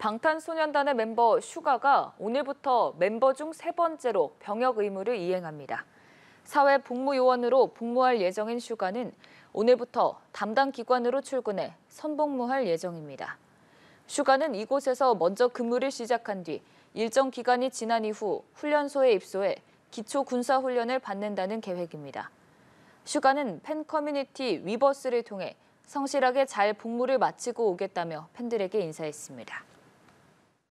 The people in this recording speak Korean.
방탄소년단의 멤버 슈가가 오늘부터 멤버 중 세 번째로 병역 의무를 이행합니다. 사회 복무요원으로 복무할 예정인 슈가는 오늘부터 담당 기관으로 출근해 선복무할 예정입니다. 슈가는 이곳에서 먼저 근무를 시작한 뒤 일정 기간이 지난 이후 훈련소에 입소해 기초 군사 훈련을 받는다는 계획입니다. 슈가는 팬 커뮤니티 위버스를 통해 성실하게 잘 복무를 마치고 오겠다며 팬들에게 인사했습니다.